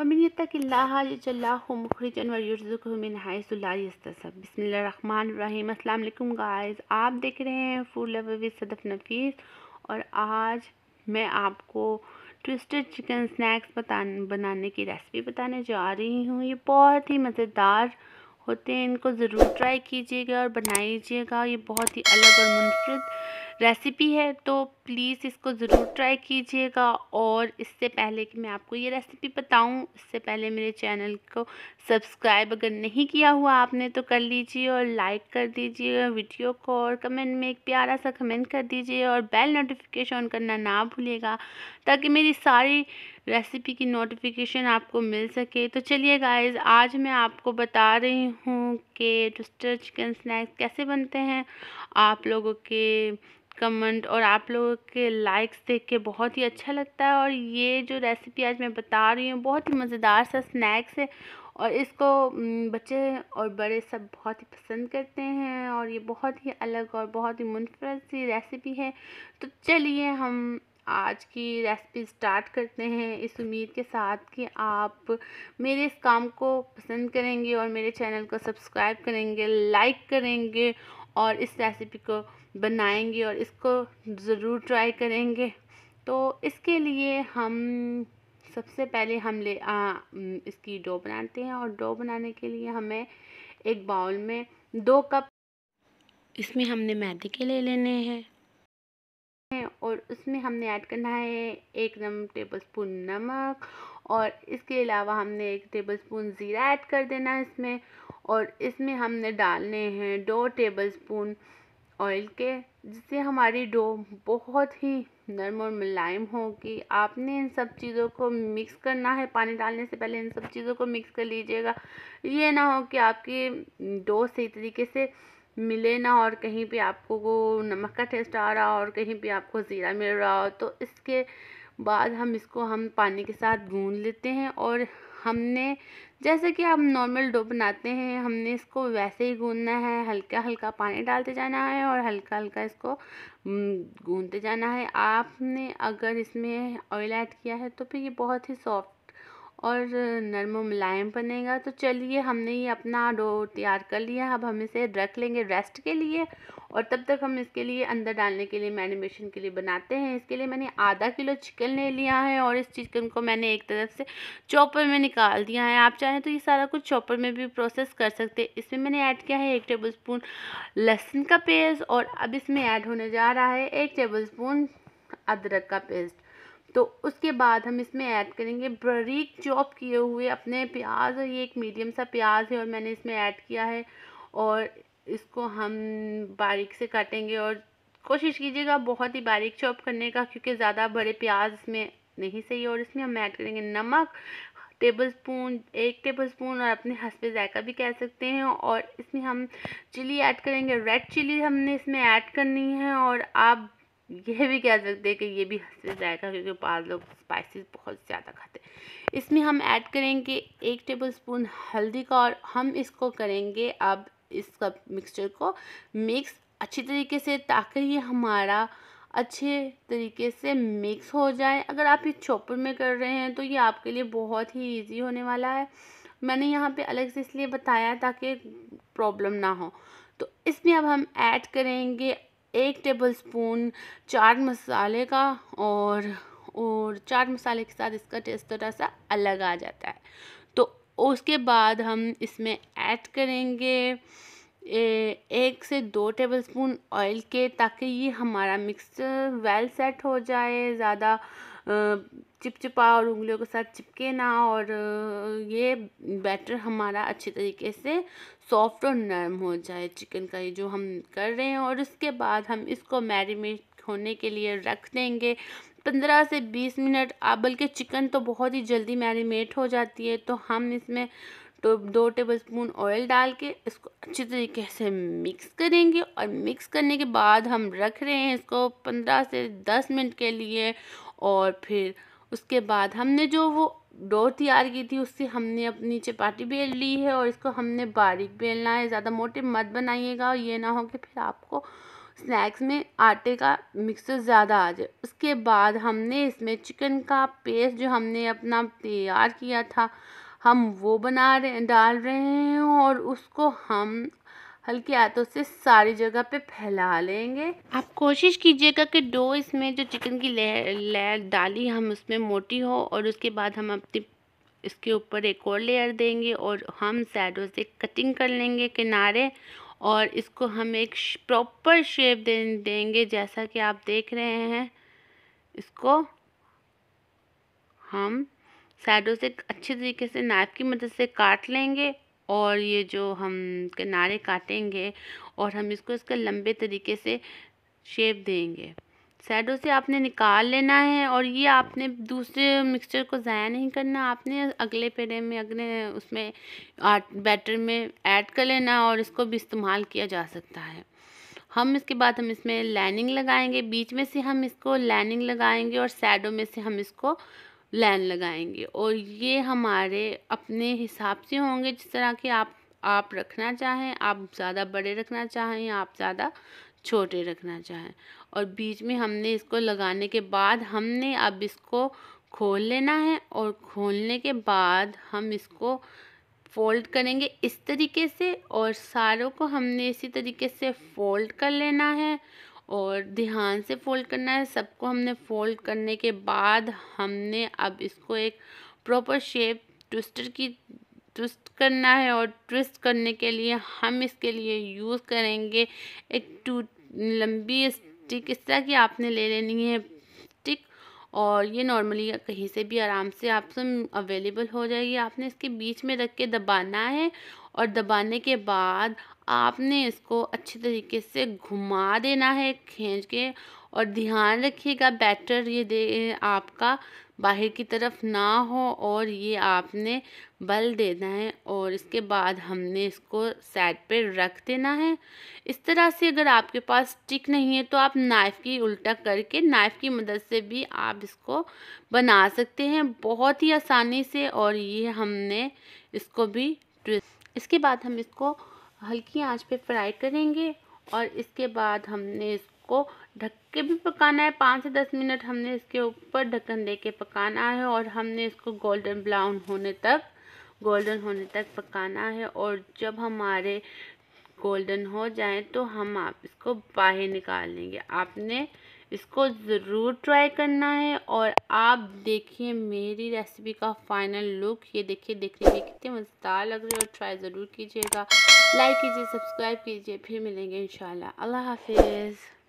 वमिन यतमिन बसमिलकुम guys आप देख रहे हैं food lover with Sadaf Nafees और आज मैं आपको ट्विस्टेड चिकन स्नैक्स बता बनाने की रेसिपी बताने जा रही हूँ ये बहुत ही मज़ेदार होते हैं इनको ज़रूर ट्राई कीजिएगा और बनाइएगा ये बहुत ही अलग और मुनफरद रेसिपी है तो प्लीज़ इसको ज़रूर ट्राई कीजिएगा और इससे पहले कि मैं आपको ये रेसिपी बताऊं इससे पहले मेरे चैनल को सब्सक्राइब अगर नहीं किया हुआ आपने तो कर लीजिए और लाइक कर दीजिए वीडियो को और कमेंट में एक प्यारा सा कमेंट कर दीजिए और बेल नोटिफिकेशन करना ना भूलेगा ताकि मेरी सारी रेसिपी की नोटिफिकेशन आपको मिल सके तो चलिए गाइज आज मैं आपको बता रही हूँ कि टुस्टर चिकन स्नैक्स कैसे बनते हैं आप लोगों के कमेंट और आप लोगों के लाइक्स देख के बहुत ही अच्छा लगता है और ये जो रेसिपी आज मैं बता रही हूँ बहुत ही मज़ेदार सा स्नैक्स है और इसको बच्चे और बड़े सब बहुत ही पसंद करते हैं और ये बहुत ही अलग और बहुत ही मुनफरद सी रेसिपी है तो चलिए हम आज की रेसिपी स्टार्ट करते हैं इस उम्मीद के साथ कि आप मेरे इस काम को पसंद करेंगे और मेरे चैनल को सब्सक्राइब करेंगे लाइक करेंगे और इस रेसिपी को बनाएंगे और इसको ज़रूर ट्राई करेंगे तो इसके लिए हम सबसे पहले हम ले आ, इसकी डो बनाते हैं और डो बनाने के लिए हमें एक बाउल में दो कप इसमें हमने मैदे के ले लेने हैं और उसमें हमने ऐड करना है एक नम टेबल स्पून नमक और इसके अलावा हमने एक टेबल स्पून ज़ीरा ऐड कर देना है इसमें और इसमें हमने डालने हैं दो टेबल स्पून ऑयल के जिससे हमारी डो बहुत ही नरम और मुलायम होगी आपने इन सब चीज़ों को मिक्स करना है पानी डालने से पहले इन सब चीज़ों को मिक्स कर लीजिएगा ये ना हो कि आपकी डो सही तरीके से मिले ना और कहीं पे आपको वो नमक का टेस्ट आ रहा और कहीं पे आपको ज़ीरा मिल रहा हो तो इसके बाद हम इसको हम पानी के साथ गूँध लेते हैं और हमने जैसे कि हम नॉर्मल डो बनाते हैं हमने इसको वैसे ही गूंदना है हल्का हल्का पानी डालते जाना है और हल्का हल्का इसको गूंदते जाना है आपने अगर इसमें ऑयल ऐड किया है तो फिर ये बहुत ही सॉफ्ट और नरम मुलायम बनेगा तो चलिए हमने ये अपना डो तैयार कर लिया अब हम इसे रख लेंगे रेस्ट के लिए और तब तक हम इसके लिए अंदर डालने के लिए मैरिनेशन के लिए बनाते हैं इसके लिए मैंने आधा किलो चिकन ले लिया है और इस चिकन को मैंने एक तरफ से चॉपर में निकाल दिया है आप चाहें तो ये सारा कुछ चॉपर में भी प्रोसेस कर सकते हैं इसमें मैंने ऐड किया है एक टेबल स्पून लहसुन का पेस्ट और अब इसमें ऐड होने जा रहा है एक टेबल स्पून अदरक का पेस्ट तो उसके बाद हम इसमें ऐड करेंगे बारीक चॉप किए हुए अपने प्याज और ये एक मीडियम सा प्याज है और मैंने इसमें ऐड किया है और इसको हम बारीक से काटेंगे और कोशिश कीजिएगा बहुत ही बारीक चॉप करने का क्योंकि ज़्यादा बड़े प्याज इसमें नहीं सही और इसमें हम ऐड करेंगे नमक टेबल स्पून एक टेबल स्पून और अपने हंसपे जायका भी कह सकते हैं और इसमें हम चिली ऐड करेंगे रेड चिली हमने इसमें ऐड करनी है और आप यह भी कह सकते हैं कि ये भी हंसते जाएगा क्योंकि बाद लोग स्पाइसेस बहुत ज़्यादा खाते हैं इसमें हम ऐड करेंगे एक टेबल स्पून हल्दी का और हम इसको करेंगे अब इसका मिक्सचर को मिक्स अच्छी तरीके से ताकि ये हमारा अच्छे तरीके से मिक्स हो जाए अगर आप ये चॉपर में कर रहे हैं तो ये आपके लिए बहुत ही ईजी होने वाला है मैंने यहाँ पर अलग से इसलिए बताया ताकि प्रॉब्लम ना हो तो इसमें अब हम ऐड करेंगे एक टेबल स्पून चाट मसाले का और और चाट मसाले के साथ इसका टेस्ट थोड़ा सा अलग आ जाता है तो उसके बाद हम इसमें ऐड करेंगे एक से दो टेबलस्पून ऑयल के ताकि ये हमारा मिक्सचर वेल सेट हो जाए ज़्यादा चिपचिपा और उंगलियों के साथ चिपके ना और ये बैटर हमारा अच्छे तरीके से सॉफ्ट और नरम हो जाए चिकन का ये जो हम कर रहे हैं और इसके बाद हम इसको मैरिनेट होने के लिए रख देंगे पंद्रह से बीस मिनट आप बल्कि चिकन तो बहुत ही जल्दी मैरिनेट हो जाती है तो हम इसमें तो दो टेबल स्पून ऑयल डाल के इसको अच्छी तरीके से मिक्स करेंगे और मिक्स करने के बाद हम रख रहे हैं इसको पंद्रह से दस मिनट के लिए और फिर उसके बाद हमने जो वो डो तैयार की थी उससे हमने अपनी चपाटी बेल ली है और इसको हमने बारीक बेलना है ज़्यादा मोटे मत बनाइएगा और ये ना हो कि फिर आपको स्नैक्स में आटे का मिक्सर ज़्यादा आ जाए उसके बाद हमने इसमें चिकन का पेस्ट जो हमने अपना तैयार किया था हम वो बना रहे डाल रहे हैं और उसको हम हल्के हाथों से सारी जगह पे फैला लेंगे आप कोशिश कीजिएगा कि डो इसमें जो चिकन की लेयर लेयर डाली हम उसमें मोटी हो और उसके बाद हम अपनी इसके ऊपर एक और लेयर देंगे और हम साइडों से कटिंग कर लेंगे किनारे और इसको हम एक प्रॉपर शेप दे देंगे जैसा कि आप देख रहे हैं इसको हम साइडों से अच्छे तरीके से नाइफ़ की मदद से काट लेंगे और ये जो हम किनारे काटेंगे और हम इसको इसके लंबे तरीके से शेप देंगे साइडों से आपने निकाल लेना है और ये आपने दूसरे मिक्सचर को ज़ाया नहीं करना आपने अगले पेड़े में अगले उसमें बैटर में ऐड कर लेना और इसको भी इस्तेमाल किया जा सकता है हम इसके बाद हम इसमें लाइनिंग लगाएंगे बीच में से हम इसको लाइनिंग लगाएंगे और साइडों में से हम इसको लाइन लगाएंगे और ये हमारे अपने हिसाब से होंगे जिस तरह के आप आप रखना चाहें आप ज़्यादा बड़े रखना चाहें या आप ज़्यादा छोटे रखना चाहें और बीच में हमने इसको लगाने के बाद हमने अब इसको खोल लेना है और खोलने के बाद हम इसको फोल्ड करेंगे इस तरीके से और सारों को हमने इसी तरीके से फोल्ड कर लेना है और ध्यान से फोल्ड करना है सबको हमने फोल्ड करने के बाद हमने अब इसको एक प्रॉपर शेप ट्विस्टर की ट्विस्ट करना है और ट्विस्ट करने के लिए हम इसके लिए यूज़ करेंगे एक टू लंबी स्टिक इस तरह की आपने ले लेनी है स्टिक और ये नॉर्मली कहीं से भी आराम से आपसे अवेलेबल हो जाएगी आपने इसके बीच में रख के दबाना है और दबाने के बाद आपने इसको अच्छे तरीके से घुमा देना है खींच के और ध्यान रखिएगा बैटर ये दे आपका बाहर की तरफ ना हो और ये आपने बल देना है और इसके बाद हमने इसको साइड पे रख देना है इस तरह से अगर आपके पास स्टिक नहीं है तो आप नाइफ़ की उल्टा करके नाइफ़ की मदद से भी आप इसको बना सकते हैं बहुत ही आसानी से और ये हमने इसको भी ट्विस्ट इसके बाद हम इसको हल्की आंच पे फ्राई करेंगे और इसके बाद हमने इसको ढक के भी पकाना है पाँच से दस मिनट हमने इसके ऊपर ढक्कन दे के पकाना है और हमने इसको गोल्डन ब्राउन होने तक गोल्डन होने तक पकाना है और जब हमारे गोल्डन हो जाए तो हम आप इसको बाहर निकाल लेंगे आपने इसको ज़रूर ट्राई करना है और आप देखिए मेरी रेसिपी का फाइनल लुक ये देखिए देखने में कितने मज़ेदार लग रहे और ट्राई ज़रूर कीजिएगा लाइक कीजिए सब्सक्राइब कीजिए फिर मिलेंगे इंशाल्लाह अल्लाह हाफिज़